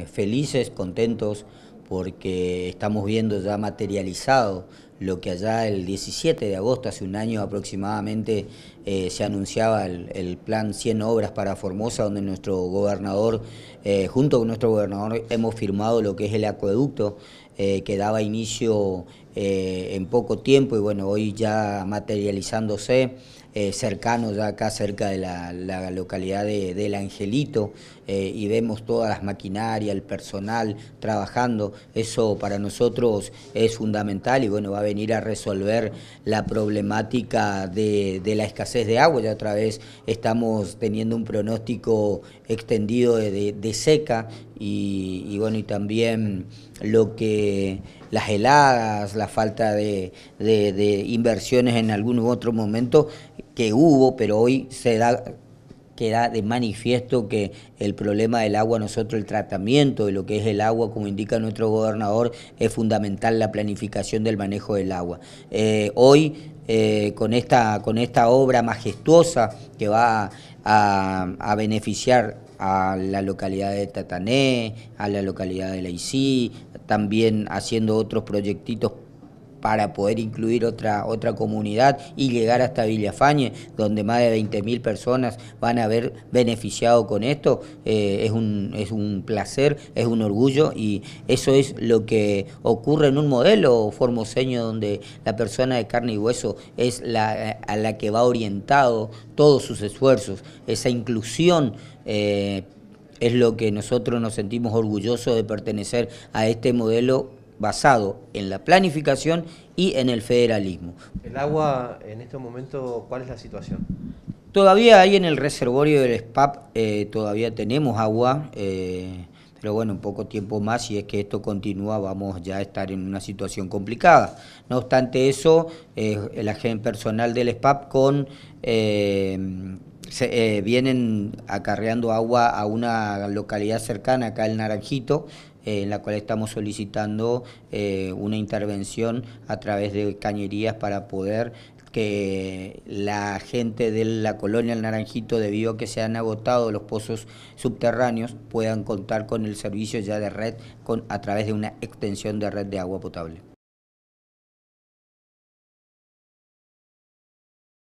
Eh, felices, contentos, porque estamos viendo ya materializado lo que allá el 17 de agosto, hace un año aproximadamente, eh, se anunciaba el, plan 100 obras para Formosa, donde nuestro gobernador, eh, junto con nuestro gobernador, hemos firmado lo que es el acueducto que daba inicio en poco tiempo y bueno, hoy ya materializándose. Eh, cercanos ya acá cerca de la, localidad de, del Angelito eh, y vemos todas las maquinarias, el personal trabajando. Eso para nosotros es fundamental y bueno, va a venir a resolver la problemática de, la escasez de agua. Ya otra vez estamos teniendo un pronóstico extendido de, seca y bueno, y también lo que las heladas, la falta de, inversiones en algún u otro momento que hubo, pero hoy se da queda de manifiesto que el problema del agua, nosotros el tratamiento de lo que es el agua, como indica nuestro gobernador, es fundamental la planificación del manejo del agua. Eh, hoy, eh, con, esta, con esta obra majestuosa que va a, a beneficiar a la localidad de Tatané, a la localidad de Laicí, también haciendo otros proyectitos para poder incluir otra, otra comunidad y llegar hasta Villafañe, donde más de 20.000 personas van a haber beneficiado con esto, eh, es, un, es un placer, es un orgullo y eso es lo que ocurre en un modelo formoseño donde la persona de carne y hueso es la, a la que va orientado todos sus esfuerzos, esa inclusión. Eh, es lo que nosotros nos sentimos orgullosos de pertenecer a este modelo basado en la planificación y en el federalismo. ¿El agua en este momento cuál es la situación? Todavía hay en el reservorio del SPAP, eh, todavía tenemos agua, eh, pero bueno, un poco tiempo más, si es que esto continúa, vamos ya a estar en una situación complicada. No obstante eso, eh, el agente personal del SPAP con se, eh, vienen acarreando agua a una localidad cercana, acá el Naranjito, eh, en la cual estamos solicitando eh, una intervención a través de cañerías para poder que la gente de la colonia El Naranjito, debido a que se han agotado los pozos subterráneos, puedan contar con el servicio ya de red con, a través de una extensión de red de agua potable.